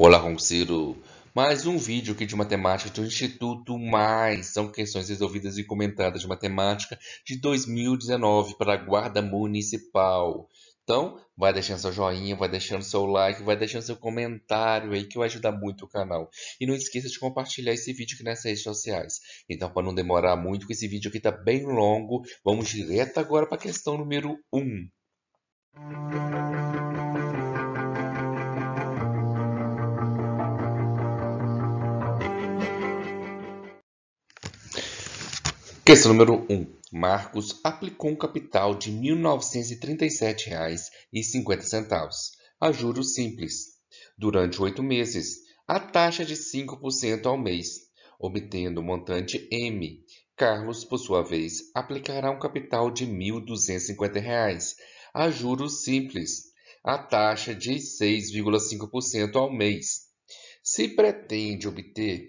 Olá, concurseiro! Mais um vídeo aqui de matemática do Instituto Mais. São questões resolvidas e comentadas de matemática de 2019 para a Guarda Municipal. Então, vai deixando seu joinha, vai deixando seu like, vai deixando seu comentário aí que vai ajudar muito o canal. E não esqueça de compartilhar esse vídeo aqui nas redes sociais. Então, para não demorar muito, que esse vídeo aqui está bem longo, vamos direto agora para a questão número 1. Questão número 1. Marcos aplicou um capital de R$ 1.937,50 a juros simples durante oito meses, a taxa de 5% ao mês, obtendo o montante M. Carlos, por sua vez, aplicará um capital de R$ 1.250 a juros simples, a taxa de 6,5% ao mês. Se pretende obter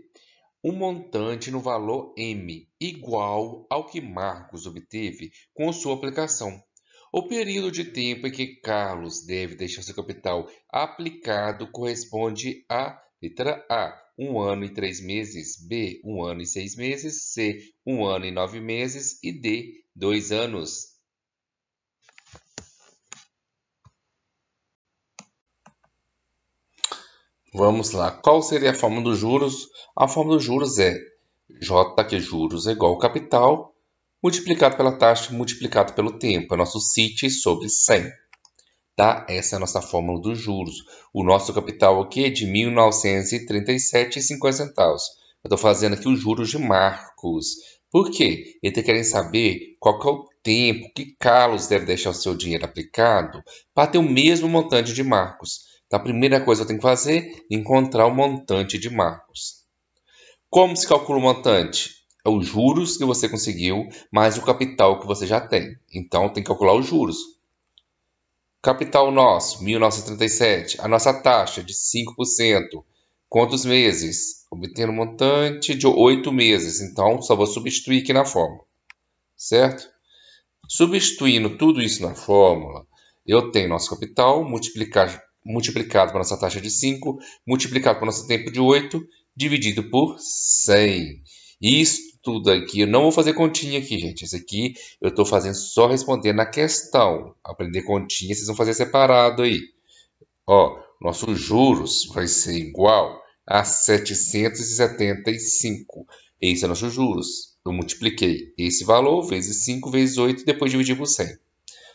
um montante no valor "m" igual ao que Marcos obteve com sua aplicação, o período de tempo em que Carlos deve deixar seu capital aplicado corresponde a letra A, um ano e três meses, B, um ano e seis meses, C, um ano e nove meses e D, dois anos. Vamos lá. Qual seria a forma dos juros? A forma dos juros é J, que juros é igual ao capital, multiplicado pela taxa, multiplicado pelo tempo. É nosso CIT sobre 100. Tá? Essa é a nossa fórmula dos juros. O nosso capital aqui é de R$ 1.937,50. Eu estou fazendo aqui os juros de Marcos. Por quê? Eles querem saber qual que é o tempo que Carlos deve deixar o seu dinheiro aplicado para ter o mesmo montante de Marcos. Então, a primeira coisa que eu tenho que fazer é encontrar o montante de Marcos. Como se calcula o montante? É os juros que você conseguiu mais o capital que você já tem. Então, tem que calcular os juros. Capital nosso, 1937. A nossa taxa é de 5%. Quantos meses? Obtendo um montante de 8 meses. Então, só vou substituir aqui na fórmula. Certo? Substituindo tudo isso na fórmula, eu tenho nosso capital, multiplicar multiplicado por nossa taxa de 5, multiplicado por nosso tempo de 8, dividido por 100. Isso tudo aqui, eu não vou fazer continha aqui, gente. Isso aqui eu estou fazendo só responder na questão. Aprender continha, vocês vão fazer separado aí. Ó, nossos juros vai ser igual a 775. Esse é nosso juros. Eu multipliquei esse valor vezes 5 vezes 8 e depois dividi por 100.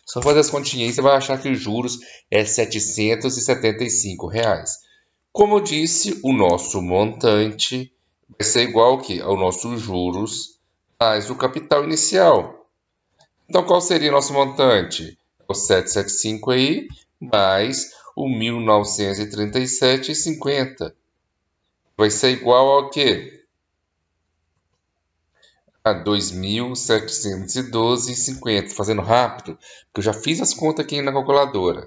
Só fazer as continhas aí, você vai achar que os juros é R$ 775. Reais. Como eu disse, o nosso montante vai ser igual ao que? Ao nosso juros mais o capital inicial. Então, qual seria o nosso montante? É o 775 aí, mais o 1937,50. Vai ser igual ao quê? a 2.712,50. Fazendo rápido, porque eu já fiz as contas aqui na calculadora.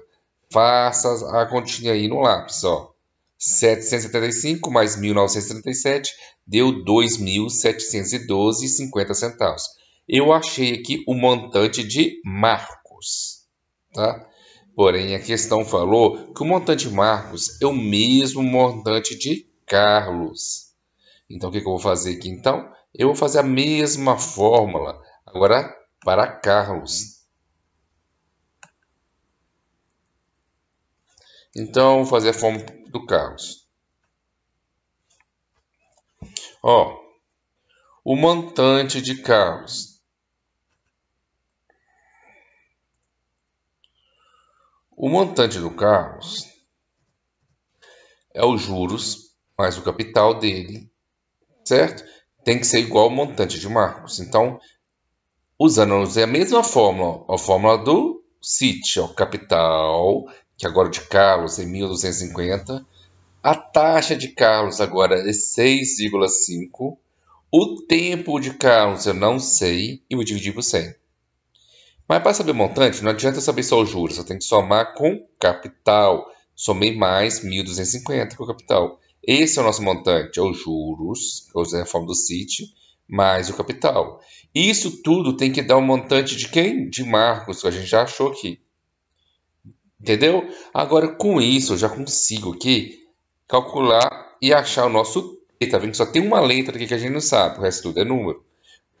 Faça a continha aí no lápis, ó. 775 mais 1937 deu 2.712,50 centavos. Eu achei aqui o montante de Marcos, tá? Porém, a questão falou que o montante de Marcos é o mesmo montante de Carlos. Então, o que, que eu vou fazer aqui, então? Eu vou fazer a mesma fórmula agora para Carlos. Então, vou fazer a fórmula do Carlos. Ó, o montante de Carlos. O montante do Carlos é os juros mais o capital dele, certo? tem que ser igual ao montante de Marcos. Então, usando a mesma fórmula, a fórmula do Sítio, o capital, que agora é de Carlos, é em 1250, a taxa de Carlos agora é 6,5, o tempo de Carlos eu não sei e vou dividir por 100. Mas para saber o montante, não adianta saber só o juros, eu tenho que somar com capital. Somei mais 1.250 com o capital. Esse é o nosso montante, é os juros, ou a reforma do City, mais o capital. Isso tudo tem que dar um montante de quem? De Marcos, que a gente já achou aqui. Entendeu? Agora, com isso, eu já consigo aqui calcular e achar o nosso T, tá vendo? Só tem uma letra aqui que a gente não sabe, o resto tudo é número.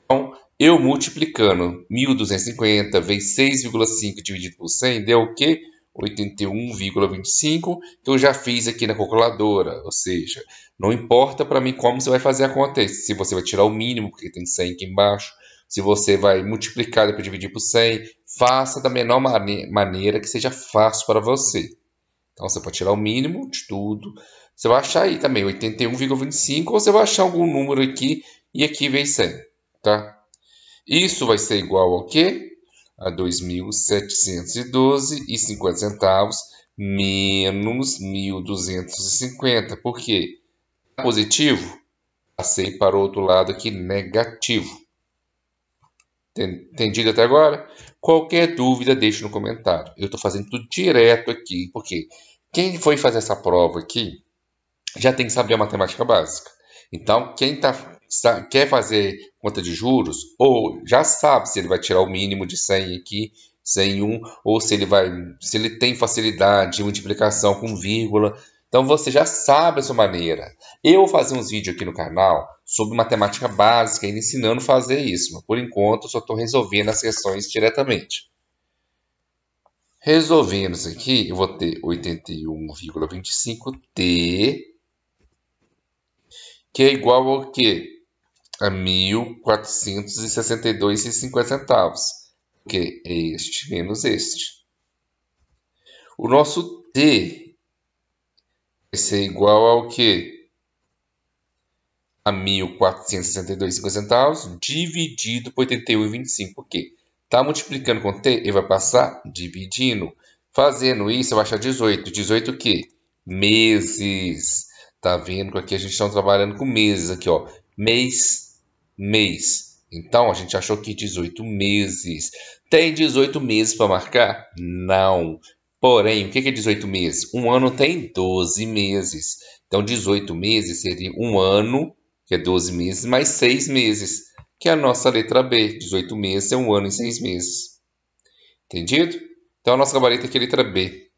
Então, eu multiplicando 1.250 vezes 6,5 dividido por 100 deu o quê? 81,25, que eu já fiz aqui na calculadora. Ou seja, não importa para mim como você vai fazer a conta. Se você vai tirar o mínimo, porque tem 100 aqui embaixo, se você vai multiplicar depois dividir por 100, faça da menor maneira que seja fácil para você. Então você pode tirar o mínimo de tudo. Você vai achar aí também 81,25 ou você vai achar algum número aqui e aqui vem 100, tá? Isso vai ser igual ao quê? a 2.712,50 menos 1.250. Por quê? Tá positivo, passei para o outro lado aqui, negativo. Entendido até agora? Qualquer dúvida, deixe no comentário. Eu estou fazendo tudo direto aqui, porque quem foi fazer essa prova aqui já tem que saber a matemática básica. Então, quem está quer fazer conta de juros, ou já sabe se ele vai tirar o mínimo de 100 aqui, 101, ou se ele vai, se ele tem facilidade de multiplicação com vírgula. Então você já sabe a sua maneira. Eu vou fazer uns vídeos aqui no canal sobre matemática básica, e ensinando a fazer isso, mas por enquanto só estou resolvendo as questões diretamente. Resolvendo isso aqui, eu vou ter 81,25t, que é igual ao quê? a R$ 1.462,50, que é este menos este. O nosso T vai ser igual ao que? A R$ 1.462,50 dividido por 81,25, porque está multiplicando com T, ele vai passar dividindo. Fazendo isso, vai achar 18. 18 o quê? Meses. Tá vendo que aqui a gente está trabalhando com meses aqui, ó. Mês mês. Então a gente achou que 18 meses. Tem 18 meses para marcar? Não. Porém, o que é 18 meses? Um ano tem 12 meses. Então, 18 meses seria um ano, que é 12 meses, mais 6 meses, que é a nossa letra B. 18 meses é um ano e 6 meses. Entendido? Então, a nossa gabarita aqui é a letra B.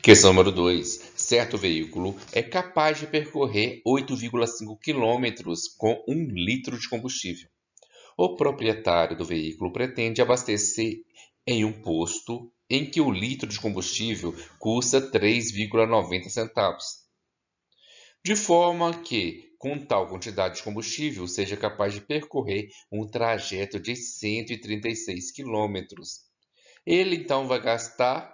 Questão número 2 certo veículo é capaz de percorrer 8,5 km com 1 litro de combustível. O proprietário do veículo pretende abastecer em um posto em que o litro de combustível custa 3,90 centavos. De forma que, com tal quantidade de combustível, seja capaz de percorrer um trajeto de 136 km. Ele então vai gastar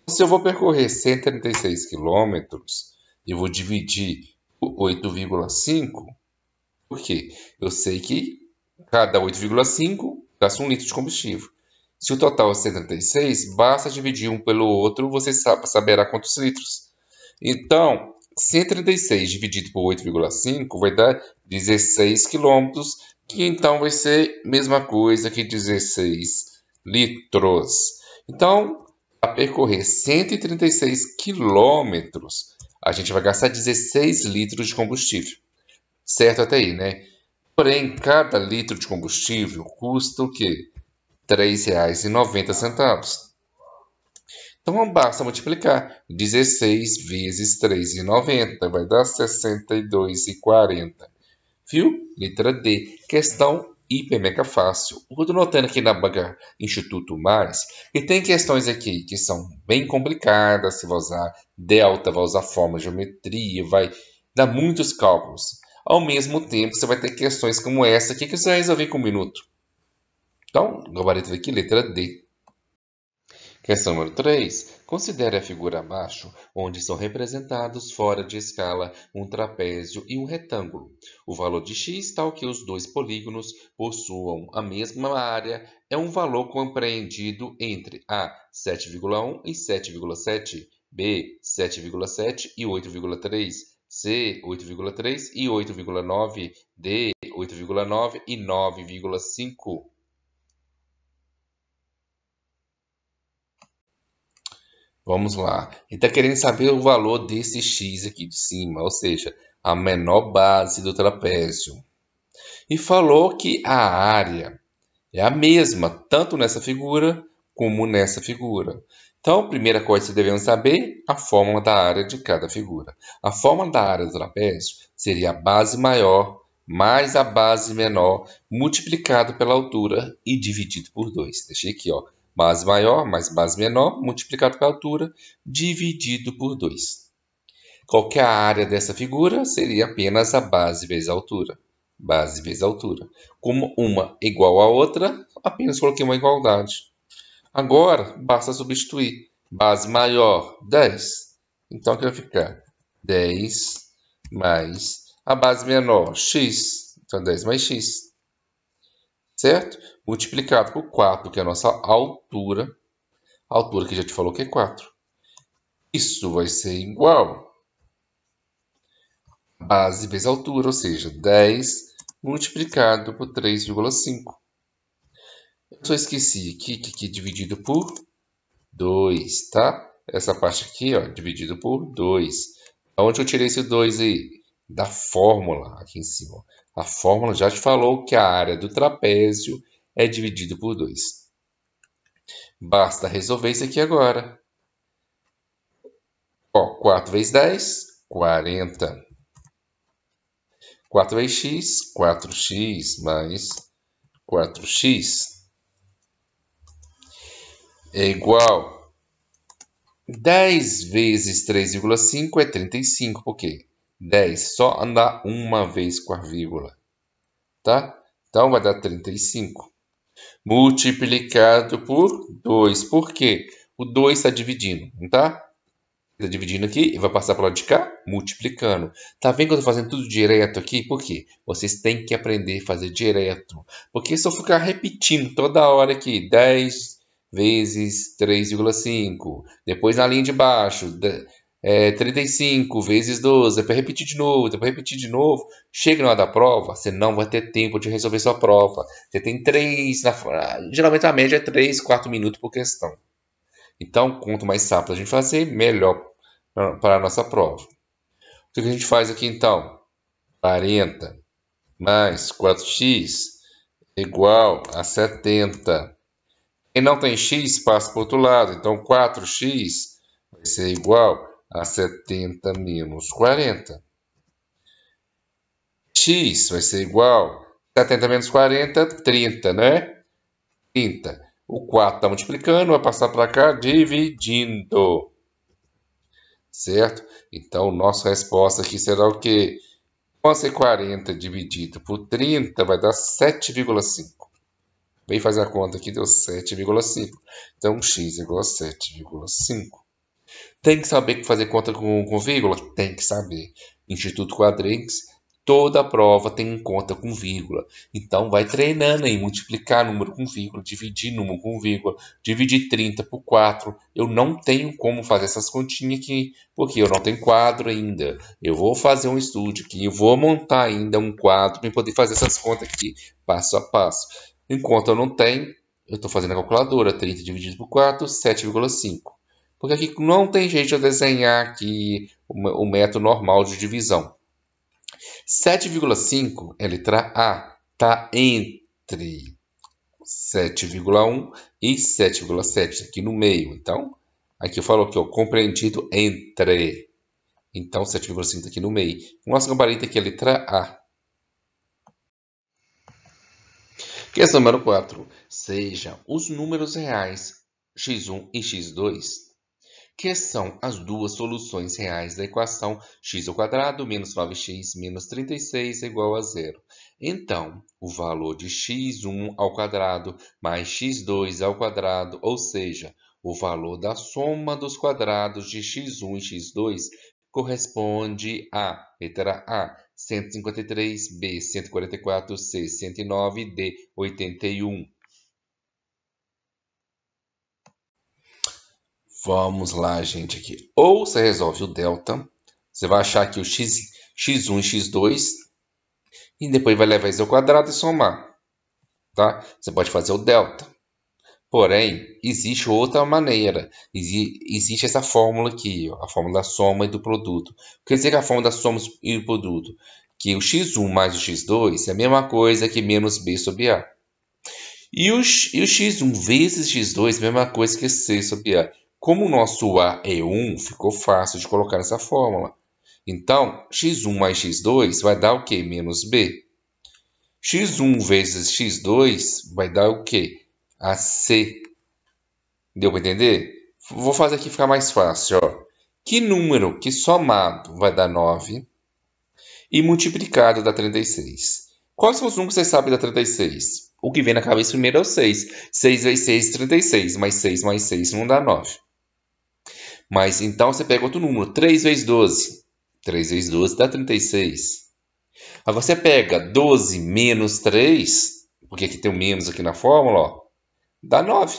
Então, se eu vou percorrer 136 quilômetros e vou dividir por 8,5, por quê? Eu sei que cada 8,5 gasta um litro de combustível. Se o total é 136, basta dividir um pelo outro, você saberá quantos litros. Então, 136 dividido por 8,5 vai dar 16 quilômetros, que então vai ser a mesma coisa que 16 litros. Então, a percorrer 136 quilômetros, a gente vai gastar 16 litros de combustível. Certo até aí, né? Porém, cada litro de combustível custa o quê? R$ 3,90. Então, basta multiplicar 16 vezes 3,90, vai dar 62,40. Viu? Letra D. Questão hiper mega fácil. Eu estou notando aqui na banca Instituto Mais que tem questões aqui que são bem complicadas. Se vai usar delta, vai usar forma, geometria, vai dar muitos cálculos. Ao mesmo tempo, você vai ter questões como essa aqui que você vai resolver com um minuto. Então, gabarito aqui letra D. Questão número 3. Considere a figura abaixo, onde são representados fora de escala um trapézio e um retângulo. O valor de x, tal que os dois polígonos possuam a mesma área, é um valor compreendido entre a 7,1 e 7,7, b 7,7 e 8,3, c 8,3 e 8,9, d 8,9 e 9,5. Vamos lá. Ele está querendo saber o valor desse x aqui de cima, ou seja, a menor base do trapézio. E falou que a área é a mesma, tanto nessa figura como nessa figura. Então, a primeira coisa que devemos saber a fórmula da área de cada figura. A fórmula da área do trapézio seria a base maior mais a base menor multiplicado pela altura e dividido por 2. Deixei aqui, ó, base maior mais base menor, multiplicado pela altura, dividido por 2. Qualquer área dessa figura seria apenas a base vezes a altura. Base vezes a altura. Como uma igual à outra, apenas coloquei uma igualdade. Agora, basta substituir base maior, 10. Então, aqui vai ficar 10 mais a base menor, x. Então, 10 mais x certo? Multiplicado por 4, que é a nossa altura, a altura que já te falou que é 4. Isso vai ser igual a base vezes a altura, ou seja, 10 multiplicado por 3,5. Eu só esqueci que aqui, aqui é dividido por 2, tá? Essa parte aqui, ó, dividido por 2. Onde eu tirei esse 2 aí? Da fórmula, aqui em cima. A fórmula já te falou que a área do trapézio é dividido por 2. Basta resolver isso aqui agora. Ó, 4 vezes 10, 40. 4 vezes x, 4x mais 4x é igual 10 vezes 3,5 é 35, por quê? 10. Só andar uma vez com a vírgula. Tá? Então vai dar 35. Multiplicado por 2. Por quê? O 2 está dividindo, tá? Está dividindo aqui e vai passar para o lado de cá, multiplicando. Tá vendo que eu estou fazendo tudo direto aqui? Por quê? Vocês têm que aprender a fazer direto. Porque se eu ficar repetindo toda hora aqui, 10 vezes 3,5. Depois na linha de baixo, é, 35 vezes 12, depois repetir de novo, depois repetir de novo. Chega na hora da prova, você não vai ter tempo de resolver sua prova. Você tem 3, na, ah, geralmente a média é 3, 4 minutos por questão. Então, quanto mais rápido a gente fazer, melhor para a nossa prova. O que a gente faz aqui então? 40 mais 4x igual a 70. Quem não tem x, passa para o outro lado. Então, 4x vai ser igual a 70 menos 40. X vai ser igual 70 menos 40, 30, né? 30. O 4 está multiplicando, vai passar para cá, dividindo. Certo? Então, nossa resposta aqui será o quê? 11,40 dividido por 30 vai dar 7,5. Vem fazer a conta aqui, deu 7,5. Então, x é igual a 7,5. Tem que saber fazer conta com, com vírgula? Tem que saber. Instituto Quadrix, toda prova tem conta com vírgula. Então vai treinando aí, multiplicar número com vírgula, dividir número com vírgula, dividir 30 por 4. Eu não tenho como fazer essas continhas aqui, porque eu não tenho quadro ainda. Eu vou fazer um estúdio aqui, eu vou montar ainda um quadro para poder fazer essas contas aqui, passo a passo. Enquanto eu não tenho, eu estou fazendo a calculadora, 30 dividido por 4, 7,5 porque aqui não tem jeito de eu desenhar aqui o método normal de divisão. 7,5 é a letra A, está entre 7,1 e 7,7, aqui no meio. Então, aqui falou que eu compreendido entre. Então, 7,5 está aqui no meio. O nosso gabarito aqui é a letra A. Questão número 4. Sejam os números reais x1 e x2 que são as duas soluções reais da equação x² menos 9x menos 36 é igual a zero. Então, o valor de x1 ao quadrado mais x2 ao quadrado, ou seja, o valor da soma dos quadrados de x1 e x2 corresponde a, letra A, 153, B, 144, C, 109, D, 81. Vamos lá, gente, aqui. Ou você resolve o delta, você vai achar aqui o x, x1 e x2, e depois vai levar isso ao quadrado e somar. Tá? Você pode fazer o delta. Porém, existe outra maneira. Existe essa fórmula aqui, a fórmula da soma e do produto. Quer dizer que a fórmula da soma e do produto? Que o x1 mais o x2 é a mesma coisa que menos b sobre a. E o, e o x1 vezes x2 é a mesma coisa que c sobre a. Como o nosso A é 1, ficou fácil de colocar essa fórmula. Então, x1 mais x2 vai dar o quê? Menos b. x1 vezes x2 vai dar o que? AC. Deu para entender? Vou fazer aqui ficar mais fácil. Ó. Que número que somado vai dar 9 e multiplicado dá 36? Quais são os números que vocês sabem da 36? O que vem na cabeça primeiro é o 6. 6 vezes 6 é 36, mas 6 mais 6 não dá 9. Mas então você pega outro número, 3 vezes 12. 3 vezes 12 dá 36. Aí você pega 12 menos 3, porque aqui tem um menos aqui na fórmula, ó, dá 9.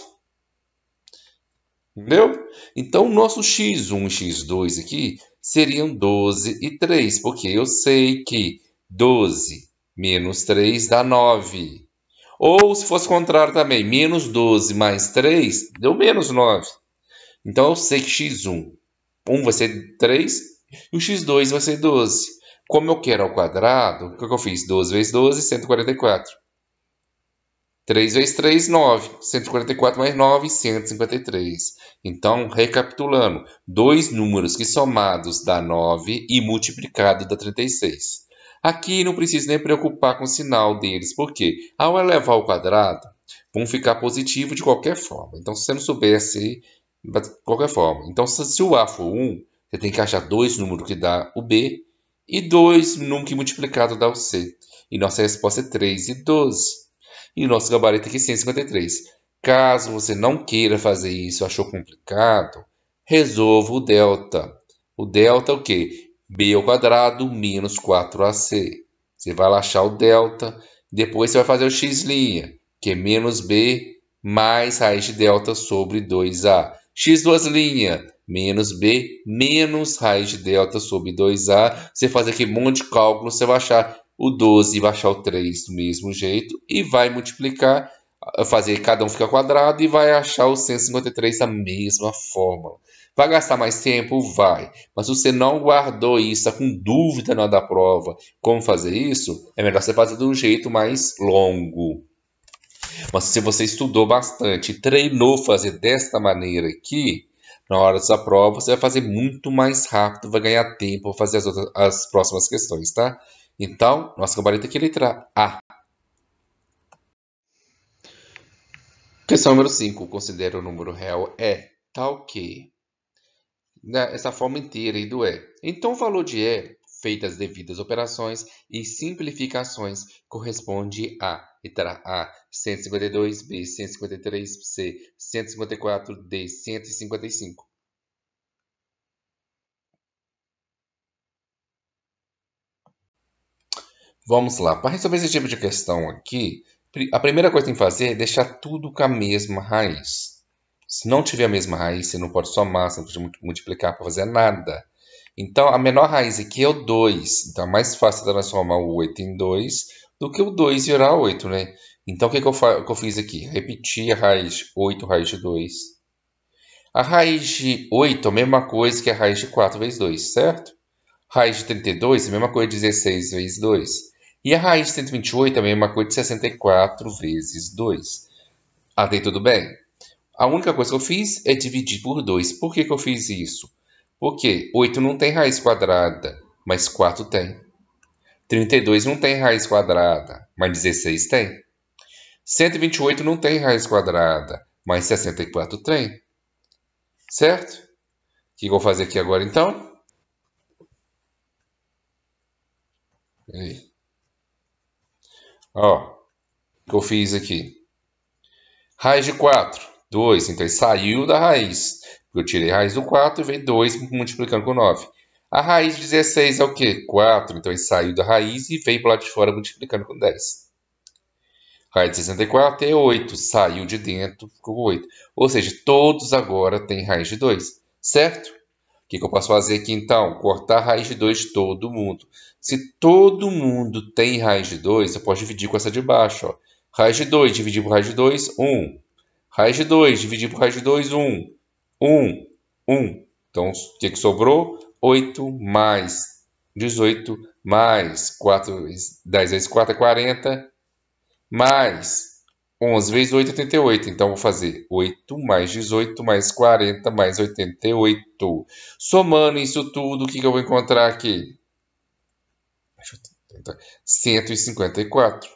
Entendeu? Então, o nosso x1 e x2 aqui seriam 12 e 3, porque eu sei que 12 menos 3 dá 9. Ou se fosse contrário também, menos 12 mais 3 deu menos 9. Então eu sei que x1 1 vai ser 3 e o x2 vai ser 12. Como eu quero ao quadrado, o que eu fiz? 12 vezes 12, 144. 3 vezes 3, 9. 144 mais 9, 153. Então, recapitulando, dois números que somados dá 9 e multiplicado dá 36. Aqui não preciso nem preocupar com o sinal deles, porque ao elevar ao quadrado, vão ficar positivos de qualquer forma. Então, se você não soubesse, de qualquer forma. Então, se, se o A for 1, você tem que achar dois números que dá o B e dois números que multiplicado dá o C. E nossa resposta é 3 e 12. E nosso gabarito aqui é 153. Caso você não queira fazer isso, achou complicado, resolva o delta. O delta é o quê? b ao quadrado menos 4ac. Você vai lá achar o delta, depois você vai fazer o x', que é menos b mais raiz de delta sobre 2a x duas linhas, menos b, menos raiz de delta sobre 2a. Você faz aqui um monte de cálculo, você vai achar o 12 e vai achar o 3 do mesmo jeito e vai multiplicar, fazer cada um ficar quadrado e vai achar o 153 da mesma fórmula. Vai gastar mais tempo? Vai. Mas se você não guardou isso, está com dúvida na hora da prova como fazer isso, é melhor você fazer de um jeito mais longo. Mas se você estudou bastante, treinou fazer desta maneira aqui, na hora dessa prova, você vai fazer muito mais rápido, vai ganhar tempo para fazer as, outras, as próximas questões, tá? Então, nossa gabarito aqui é letra A. Questão número 5. considera o número real E é tal que. Né, essa forma inteira aí do E. Então, o valor de E, feitas as devidas operações e simplificações, corresponde a letra A, 152B, 153C, 154D, 155. Vamos lá. Para resolver esse tipo de questão aqui, a primeira coisa que tem que fazer é deixar tudo com a mesma raiz. Se não tiver a mesma raiz, você não pode somar, você não pode multiplicar para fazer nada. Então, a menor raiz aqui é o 2. Então, é mais fácil transformar o 8 em 2 do que o 2 virar 8, né? Então, o que, que, eu, que eu fiz aqui? Repeti a raiz de 8, raiz de 2. A raiz de 8 é a mesma coisa que a raiz de 4 vezes 2, certo? Raiz de 32 é a mesma coisa de 16 vezes 2. E a raiz de 128 é a mesma coisa de 64 vezes 2. Até aí tudo bem? A única coisa que eu fiz é dividir por 2. Por que, que eu fiz isso? Porque 8 não tem raiz quadrada, mas 4 tem. 32 não tem raiz quadrada, mas 16 tem. 128 não tem raiz quadrada, mas 64 tem. Certo? O que eu vou fazer aqui agora, então? Aí. Ó, o que eu fiz aqui? Raiz de 4, 2. Então, ele saiu da raiz. Eu tirei a raiz do 4 e veio 2 multiplicando com 9. A raiz de 16 é o quê? 4. Então, ele saiu da raiz e veio para lá de fora multiplicando com 10 raio de 64 é 8, saiu de dentro, ficou 8. Ou seja, todos agora têm raiz de 2, certo? O que, que eu posso fazer aqui então? Cortar a raiz de 2 de todo mundo. Se todo mundo tem raiz de 2, eu posso dividir com essa de baixo. Ó. Raiz de 2 dividido por raiz de 2, 1. Raiz de 2 dividido por raiz de 2, 1. 1, 1. Então, o que, que sobrou? 8 mais 18 mais 4, 10 vezes 4 é 40, mais 11 vezes 8, 88. Então, vou fazer 8 mais 18 mais 40 mais 88. Somando isso tudo, o que, que eu vou encontrar aqui? 154.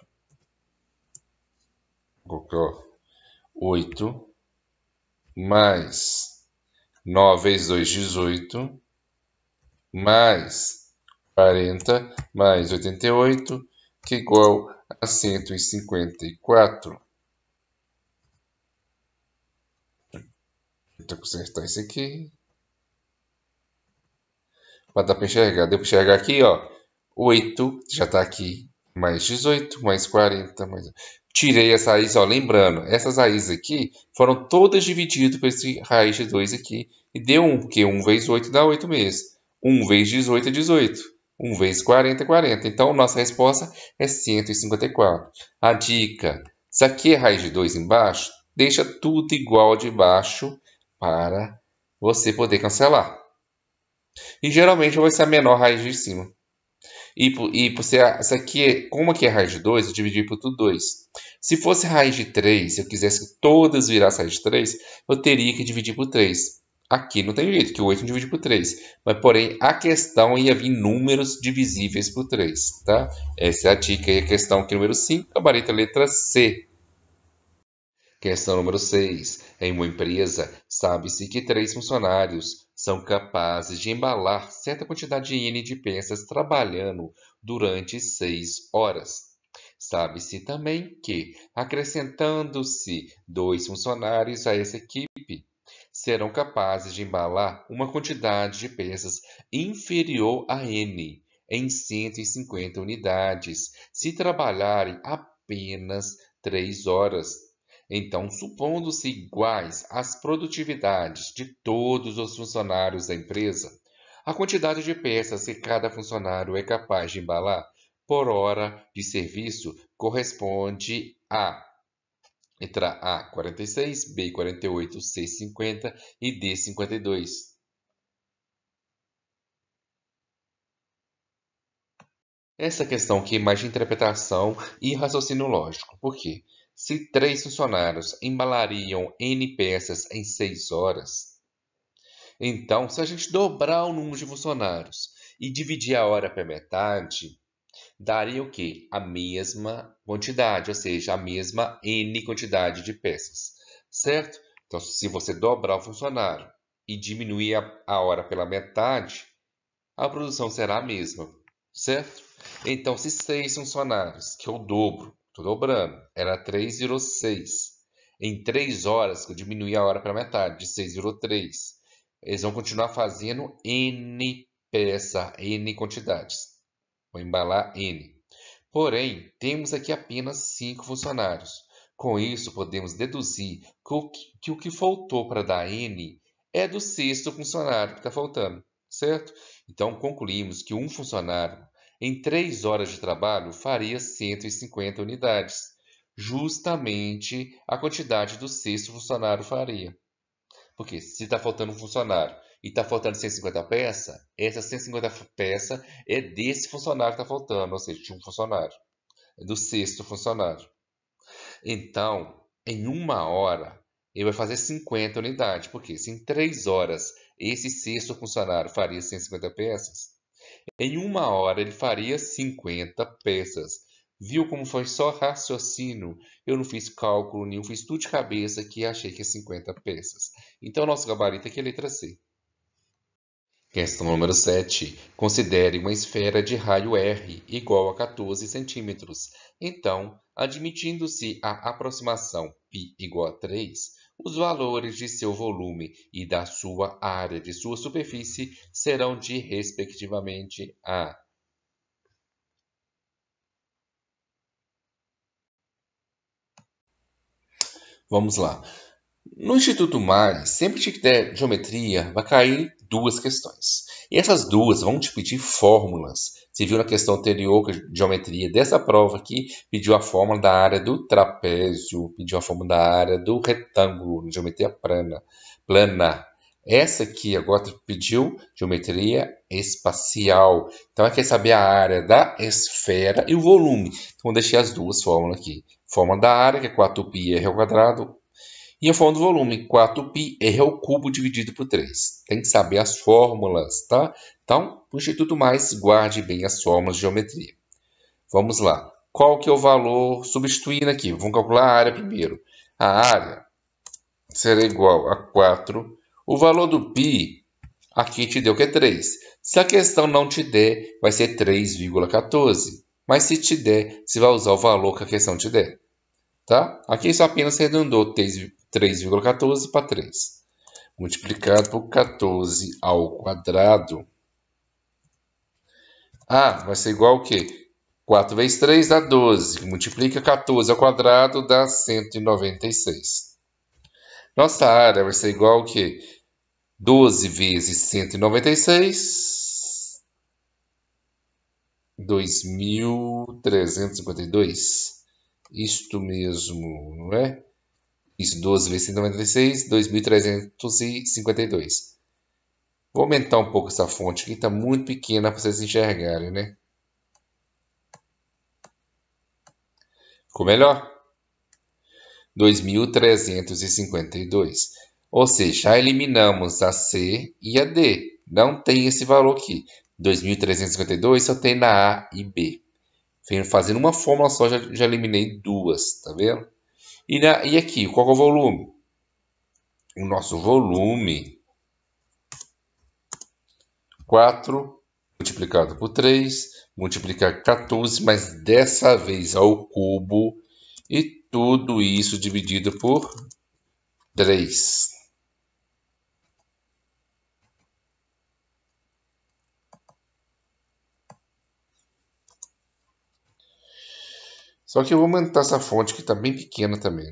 Vou colocar 8 mais 9 vezes 2, 18, mais 40, mais 88, que é igual a 154. Vou consertar isso aqui. Mas dá para enxergar. Deu para enxergar aqui, ó. 8 já está aqui. Mais 18, mais 40, mais... Tirei essa raiz, ó. Lembrando, essas raízes aqui foram todas divididas por esse raiz de 2 aqui. E deu 1, porque 1 vezes 8 dá 8 mesmo. 1 vezes 18 é 18. 1 vezes 40 é 40. Então, nossa resposta é 154. A dica, se aqui é raiz de 2 embaixo, deixa tudo igual de baixo para você poder cancelar. E geralmente vai ser a menor raiz de cima. E, e por se aqui, é, como aqui é raiz de 2, eu dividi por tudo 2. Se fosse raiz de 3, se eu quisesse que todas virassem raiz de 3, eu teria que dividir por 3. Aqui não tem jeito, que o 8 não divide por 3. Mas, porém, a questão ia vir números divisíveis por 3, tá? Essa é a dica e a questão aqui, número 5, gabarito letra C. Questão número 6. Em uma empresa, sabe-se que três funcionários são capazes de embalar certa quantidade de N de peças trabalhando durante seis horas. Sabe-se também que, acrescentando-se dois funcionários a essa equipe, serão capazes de embalar uma quantidade de peças inferior a N em 150 unidades, se trabalharem apenas 3 horas. Então, supondo-se iguais as produtividades de todos os funcionários da empresa, a quantidade de peças que cada funcionário é capaz de embalar por hora de serviço corresponde a Letra A, 46, B, 48, C, 50 e D, 52. Essa é questão aqui é mais de interpretação e raciocínio lógico. Por quê? Se três funcionários embalariam N peças em 6 horas, então, se a gente dobrar o número de funcionários e dividir a hora pela metade, daria o quê? A mesma quantidade, ou seja, a mesma n quantidade de peças, certo? Então, se você dobrar o funcionário e diminuir a, a hora pela metade, a produção será a mesma, certo? Então, se seis funcionários, que eu dobro, estou dobrando, era 3,06. Em três horas, que eu diminuí a hora pela metade, de 6,3. Eles vão continuar fazendo N peça, N quantidades. Vou embalar N. Porém, temos aqui apenas 5 funcionários. Com isso, podemos deduzir que o que faltou para dar N é do sexto funcionário que está faltando, certo? Então, concluímos que um funcionário em 3 horas de trabalho faria 150 unidades, justamente a quantidade do sexto funcionário faria. Porque se está faltando um funcionário e está faltando 150 peça, essa 150 peça é desse funcionário que está faltando, ou seja, de um funcionário, é do sexto funcionário. Então, em uma hora, ele vai fazer 50 unidades, porque se em três horas esse sexto funcionário faria 150 peças, em uma hora ele faria 50 peças. Viu como foi só raciocínio? Eu não fiz cálculo nenhum, fiz tudo de cabeça que achei que é 50 peças. Então, nosso gabarito aqui é letra C. Questão número 7. Considere uma esfera de raio R igual a 14 centímetros. Então, admitindo-se a aproximação π igual a 3, os valores de seu volume e da sua área de sua superfície serão de, respectivamente, a Vamos lá. No Instituto Mari, sempre que tiver geometria, vai cair duas questões. E essas duas vão te pedir fórmulas. Você viu na questão anterior, que a geometria dessa prova aqui, pediu a fórmula da área do trapézio, pediu a fórmula da área do retângulo, geometria plana. plana. Essa aqui agora pediu geometria espacial. Então, ela quer saber a área da esfera e o volume. Então, eu deixei as duas fórmulas aqui. Fórmula da área, que é 4πr ao quadrado, e a forma do volume, 4π é o cubo dividido por 3. Tem que saber as fórmulas, tá? Então, o Instituto Mais, guarde bem as fórmulas de geometria. Vamos lá. Qual que é o valor substituindo aqui? Vamos calcular a área primeiro. A área será igual a 4. O valor do π aqui te deu que é 3. Se a questão não te der, vai ser 3,14. Mas se te der, você vai usar o valor que a questão te der. Tá? Aqui isso apenas arredondou 3,14 3,14 para 3. Multiplicado por 14 ao quadrado. Ah, vai ser igual o quê? 4 vezes 3 dá 12. Multiplica 14 ao quadrado dá 196. Nossa área vai ser igual o quê? 12 vezes 196. 2.352. Isto mesmo, não é? Isso, 12 vezes 196, 2.352. Vou aumentar um pouco essa fonte aqui, está muito pequena para vocês enxergarem, né? Ficou melhor? 2.352. Ou seja, já eliminamos a C e a D. Não tem esse valor aqui. 2.352 só tem na A e B. Fazendo uma fórmula só, já, já eliminei duas, tá vendo? E, na, e aqui, qual é o volume? O nosso volume, 4 multiplicado por 3, multiplicar 14, mas dessa vez ao cubo, e tudo isso dividido por 3. Só que eu vou aumentar essa fonte que está bem pequena também.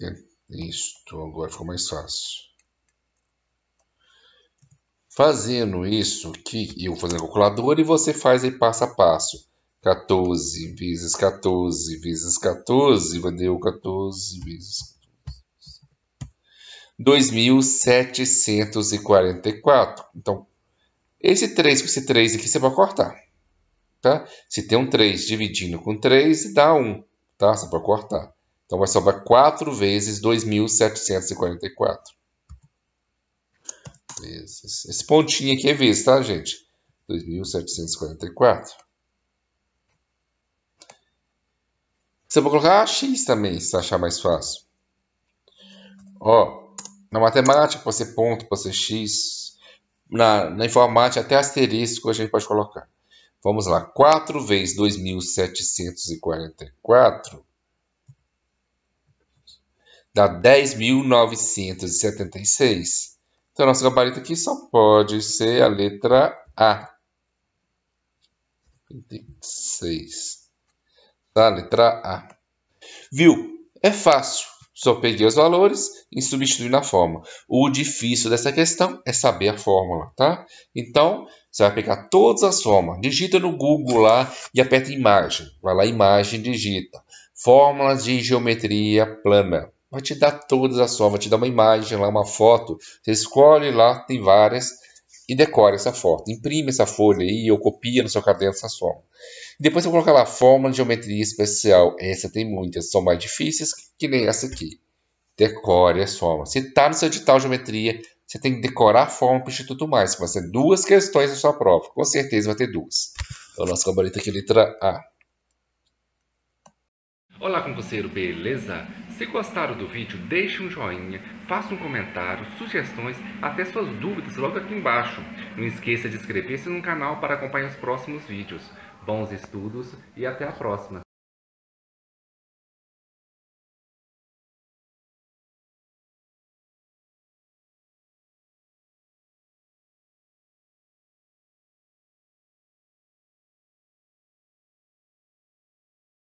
Né? Isso agora ficou mais fácil. Fazendo isso aqui, eu vou fazer na calculadora e você faz aí passo a passo. 14 vezes 14 vezes 14 vai 14 vezes 2.744. Então, esse 3 com esse 3 aqui você vai cortar. Tá? Se tem um 3 dividindo com 3, dá 1. Tá? Você pode cortar. Então, vai sobrar 4 vezes 2.744. Vezes. Esse pontinho aqui é vezes, tá, gente? 2.744. Você pode colocar x também, se achar mais fácil. Ó, na matemática pode ser ponto, pode ser x. Na, na informática até asterisco a gente pode colocar. Vamos lá, 4 vezes 2.744 dá 10.976. Então, nosso gabarito aqui só pode ser a letra A. 26. Tá? Letra A. Viu? É fácil. Só peguei os valores e substituí na fórmula. O difícil dessa questão é saber a fórmula, tá? Então, você vai pegar todas as fórmulas, digita no Google lá e aperta imagem. Vai lá, imagem, digita. Fórmulas de geometria plana. Vai te dar todas as fórmulas, vai te dar uma imagem lá, uma foto. Você escolhe lá, tem várias, e decora essa foto. Imprime essa folha aí ou copia no seu caderno essa fórmula. Depois eu vou colocar lá fórmula de geometria especial. Essa tem muitas, são mais difíceis que nem essa aqui. Decore as fórmulas. Se está no seu edital geometria, você tem que decorar a fórmula para o Instituto Mais. Vai ser duas questões na sua prova. Com certeza vai ter duas. Então, nosso gabarito aqui, letra A. Olá, concurseiro, beleza? Se gostaram do vídeo, deixe um joinha, faça um comentário, sugestões, até suas dúvidas logo aqui embaixo. Não esqueça de inscrever-se no canal para acompanhar os próximos vídeos bons estudos e até a próxima.